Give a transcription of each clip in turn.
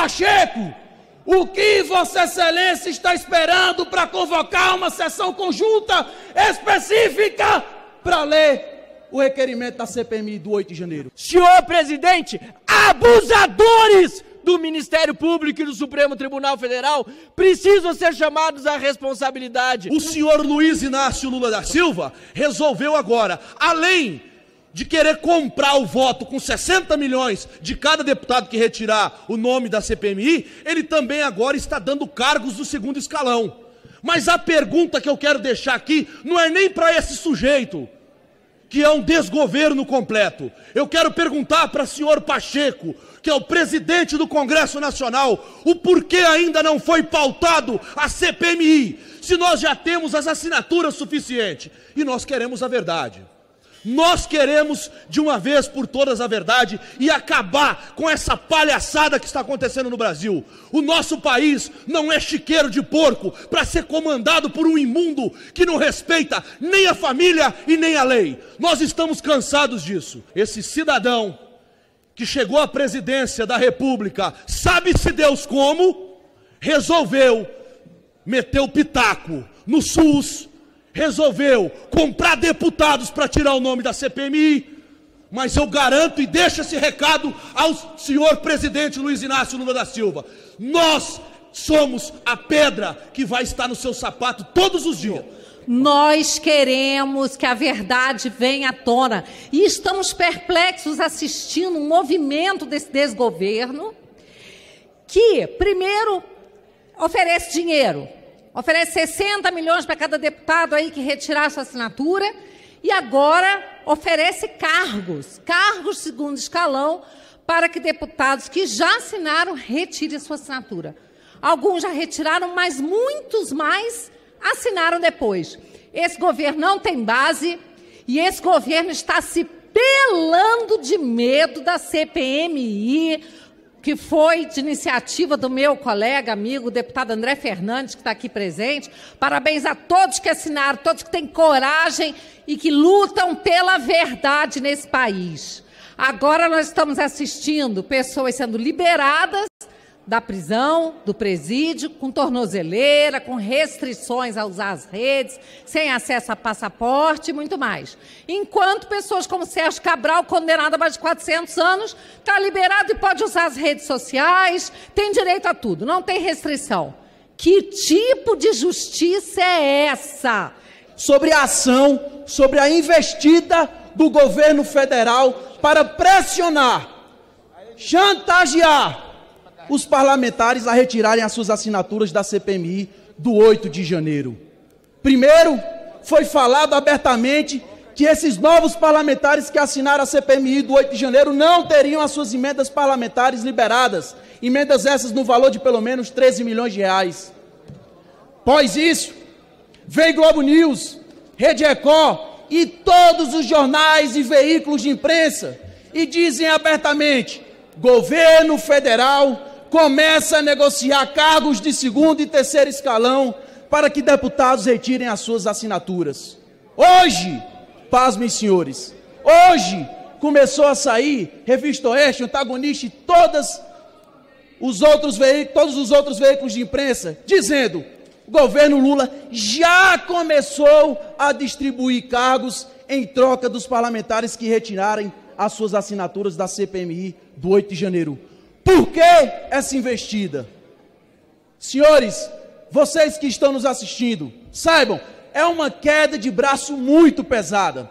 Pacheco, o que Vossa Excelência está esperando para convocar uma sessão conjunta específica para ler o requerimento da CPMI do 8 de janeiro? Senhor presidente, abusadores do Ministério Público e do Supremo Tribunal Federal precisam ser chamados à responsabilidade. O senhor Luiz Inácio Lula da Silva resolveu agora, além de querer comprar o voto com 60 milhões de cada deputado que retirar o nome da CPMI, ele também agora está dando cargos do segundo escalão. Mas a pergunta que eu quero deixar aqui não é nem para esse sujeito, que é um desgoverno completo. Eu quero perguntar para o senhor Pacheco, que é o presidente do Congresso Nacional, o porquê ainda não foi pautado a CPMI, se nós já temos as assinaturas suficientes. E nós queremos a verdade. Nós queremos, de uma vez por todas, a verdade e acabar com essa palhaçada que está acontecendo no Brasil. O nosso país não é chiqueiro de porco para ser comandado por um imundo que não respeita nem a família e nem a lei. Nós estamos cansados disso. Esse cidadão que chegou à presidência da República, sabe-se Deus como, resolveu meter o pitaco no SUS resolveu comprar deputados para tirar o nome da CPMI. Mas eu garanto e deixo esse recado ao senhor presidente Luiz Inácio Lula da Silva. Nós somos a pedra que vai estar no seu sapato todos os dias. Nós queremos que a verdade venha à tona e estamos perplexos assistindo um movimento desse desgoverno que, primeiro, oferece dinheiro Oferece 60 milhões para cada deputado aí que retirar sua assinatura. E agora oferece cargos, cargos segundo escalão, para que deputados que já assinaram retirem sua assinatura. Alguns já retiraram, mas muitos mais assinaram depois. Esse governo não tem base e esse governo está se pelando de medo da CPMI, que foi de iniciativa do meu colega, amigo, deputado André Fernandes, que está aqui presente. Parabéns a todos que assinaram, todos que têm coragem e que lutam pela verdade nesse país. Agora nós estamos assistindo pessoas sendo liberadas da prisão, do presídio, com tornozeleira, com restrições a usar as redes, sem acesso a passaporte e muito mais. Enquanto pessoas como Sérgio Cabral, condenado a mais de 400 anos, está liberado e pode usar as redes sociais, tem direito a tudo, não tem restrição. Que tipo de justiça é essa? Sobre a ação, sobre a investida do governo federal para pressionar, chantagear os parlamentares a retirarem as suas assinaturas da CPMI do 8 de janeiro. Primeiro, foi falado abertamente que esses novos parlamentares que assinaram a CPMI do 8 de janeiro não teriam as suas emendas parlamentares liberadas, emendas essas no valor de pelo menos 13 milhões de reais. Após isso, vem Globo News, Rede Record e todos os jornais e veículos de imprensa e dizem abertamente: governo federal começa a negociar cargos de segundo e terceiro escalão para que deputados retirem as suas assinaturas. Hoje, pasmem senhores, hoje começou a sair Revista Oeste, Antagonista e todas os outros todos os outros veículos de imprensa, dizendo: o governo Lula já começou a distribuir cargos em troca dos parlamentares que retirarem as suas assinaturas da CPMI do 8 de janeiro. Por que essa investida? Senhores, vocês que estão nos assistindo, saibam, é uma queda de braço muito pesada,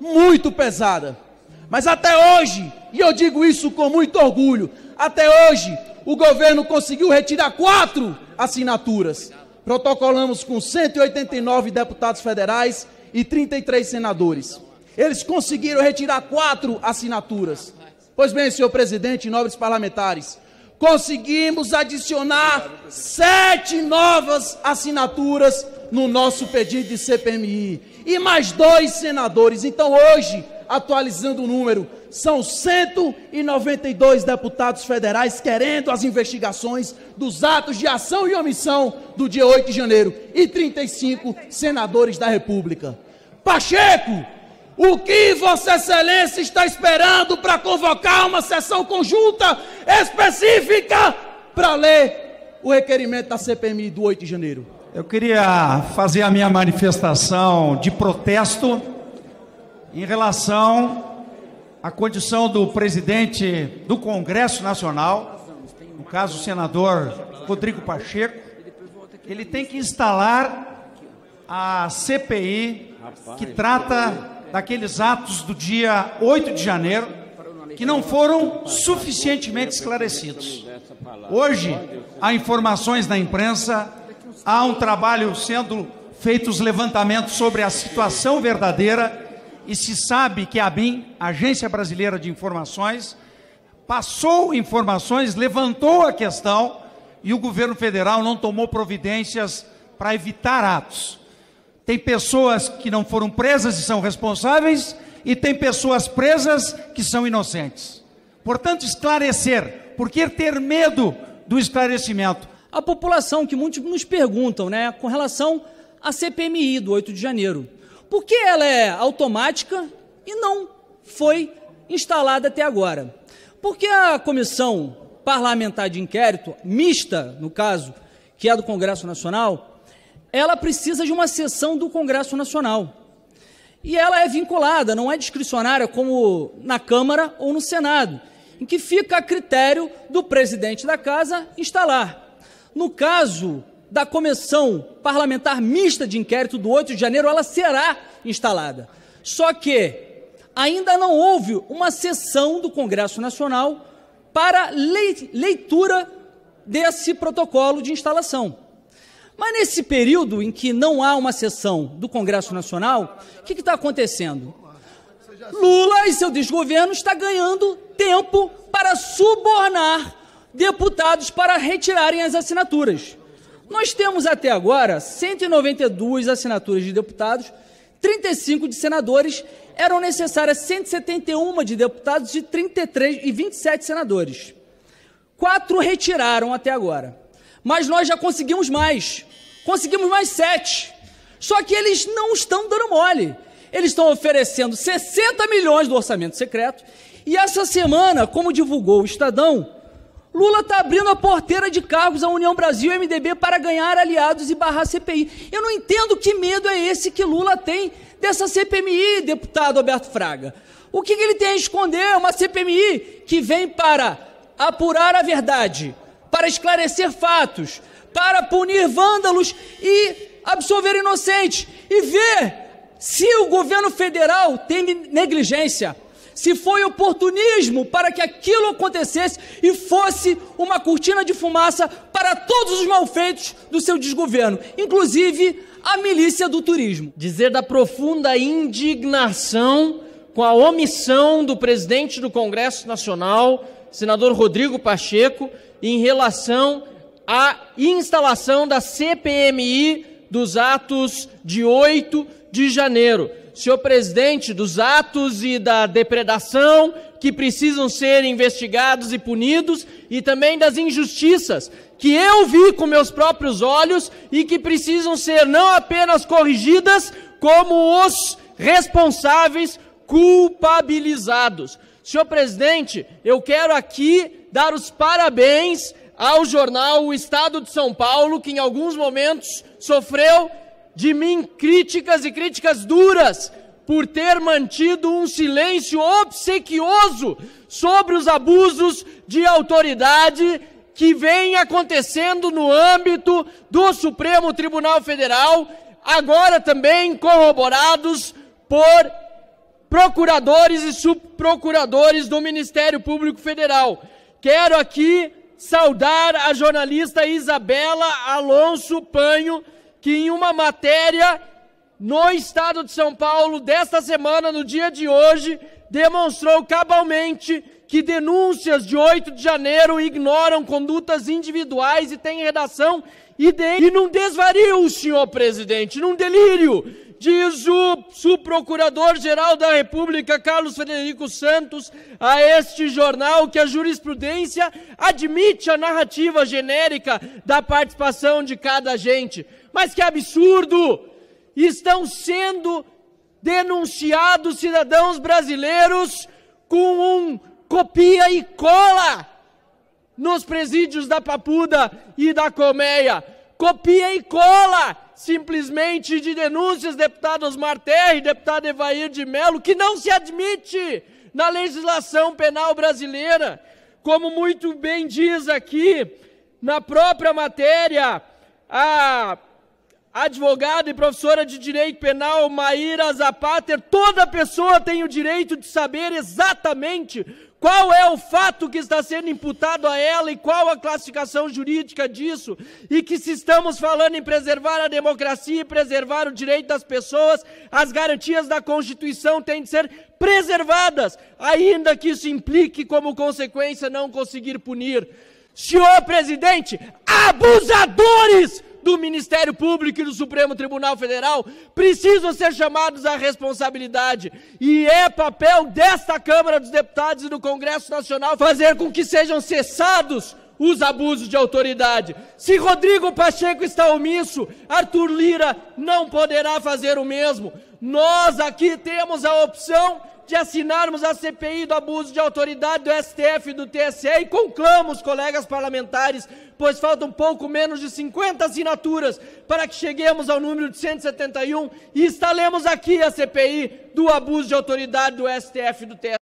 muito pesada. Mas até hoje, e eu digo isso com muito orgulho, até hoje o governo conseguiu retirar quatro assinaturas. Protocolamos com 189 deputados federais e 33 senadores. Eles conseguiram retirar quatro assinaturas. Pois bem, senhor presidente e nobres parlamentares, conseguimos adicionar sete novas assinaturas no nosso pedido de CPMI e mais dois senadores. Então, hoje, atualizando o número, são 192 deputados federais querendo as investigações dos atos de ação e omissão do dia 8 de janeiro e 35 senadores da República. Pacheco, o que Vossa Excelência está esperando para convocar uma sessão conjunta específica para ler o requerimento da CPMI do 8 de janeiro? Eu queria fazer a minha manifestação de protesto em relação à condição do presidente do Congresso Nacional, no caso o senador Rodrigo Pacheco, ele tem que instalar a CPI que trata daqueles atos do dia 8 de janeiro que não foram suficientemente esclarecidos. Hoje, há informações na imprensa, há um trabalho sendo feitos levantamentos sobre a situação verdadeira e se sabe que a ABIN, Agência Brasileira de Informações, passou informações, levantou a questão e o governo federal não tomou providências para evitar atos. Tem pessoas que não foram presas e são responsáveis, e tem pessoas presas que são inocentes. Portanto, esclarecer. Por que ter medo do esclarecimento? A população, que muitos nos perguntam, né, com relação à CPMI do 8 de janeiro. Por que ela é automática e não foi instalada até agora? Por que a comissão parlamentar de inquérito, mista, no caso, que é do Congresso Nacional, ela precisa de uma sessão do Congresso Nacional. E ela é vinculada, não é discricionária como na Câmara ou no Senado, em que fica a critério do presidente da casa instalar. No caso da comissão parlamentar mista de inquérito do 8 de janeiro, ela será instalada. Só que ainda não houve uma sessão do Congresso Nacional para leitura desse protocolo de instalação. Mas nesse período em que não há uma sessão do Congresso Nacional, o que está acontecendo? Lula e seu desgoverno está ganhando tempo para subornar deputados para retirarem as assinaturas. Nós temos até agora 192 assinaturas de deputados, 35 de senadores, eram necessárias 171 de deputados de 33 e 27 senadores. Quatro retiraram até agora. Mas nós já conseguimos mais. Conseguimos mais sete. Só que eles não estão dando mole. Eles estão oferecendo 60 milhões do orçamento secreto. E essa semana, como divulgou o Estadão, Lula está abrindo a porteira de cargos à União Brasil e MDB para ganhar aliados e barrar CPI. Eu não entendo que medo é esse que Lula tem dessa CPMI, deputado Alberto Fraga. O que, que ele tem a esconder? Uma CPMI que vem para apurar a verdade, para esclarecer fatos, para punir vândalos e absolver inocentes. E ver se o governo federal tem negligência, se foi oportunismo para que aquilo acontecesse e fosse uma cortina de fumaça para todos os malfeitos do seu desgoverno, inclusive a milícia do turismo. Dizer da profunda indignação com a omissão do presidente do Congresso Nacional, senador Rodrigo Pacheco, em relação a instalação da CPMI dos atos de 8 de janeiro. Senhor presidente, dos atos e da depredação que precisam ser investigados e punidos e também das injustiças que eu vi com meus próprios olhos e que precisam ser não apenas corrigidas, como os responsáveis culpabilizados. Senhor presidente, eu quero aqui dar os parabéns ao jornal O Estado de São Paulo, que em alguns momentos sofreu de mim críticas e críticas duras por ter mantido um silêncio obsequioso sobre os abusos de autoridade que vem acontecendo no âmbito do Supremo Tribunal Federal, agora também corroborados por procuradores e subprocuradores do Ministério Público Federal. Quero aqui saudar a jornalista Isabela Alonso Panho, que em uma matéria no estado de São Paulo desta semana, no dia de hoje, demonstrou cabalmente que denúncias de 8 de janeiro ignoram condutas individuais e têm redação idêntica. E num desvario, senhor presidente, num delírio Diz o subprocurador-geral da República, Carlos Frederico Santos, a este jornal que a jurisprudência admite a narrativa genérica da participação de cada agente. Mas que absurdo! Estão sendo denunciados cidadãos brasileiros com um copia e cola nos presídios da Papuda e da Colmeia. Copia e cola! simplesmente de denúncias, deputado Osmar e deputado Evair de Mello, que não se admite na legislação penal brasileira. Como muito bem diz aqui na própria matéria, a advogada e professora de direito penal Maíra Zapater, toda pessoa tem o direito de saber exatamente qual é o fato que está sendo imputado a ela e qual a classificação jurídica disso? E que se estamos falando em preservar a democracia e preservar o direito das pessoas, as garantias da Constituição têm de ser preservadas, ainda que isso implique como consequência não conseguir punir. Senhor presidente, abusadores do Ministério Público e do Supremo Tribunal Federal precisam ser chamados à responsabilidade. E é papel desta Câmara dos Deputados e do Congresso Nacional fazer com que sejam cessados os abusos de autoridade. Se Rodrigo Pacheco está omisso, Arthur Lira não poderá fazer o mesmo. Nós aqui temos a opção de assinarmos a CPI do abuso de autoridade do STF e do TSE e conclamo os colegas parlamentares, pois faltam pouco menos de 50 assinaturas para que cheguemos ao número de 171 e instalemos aqui a CPI do abuso de autoridade do STF e do TSE.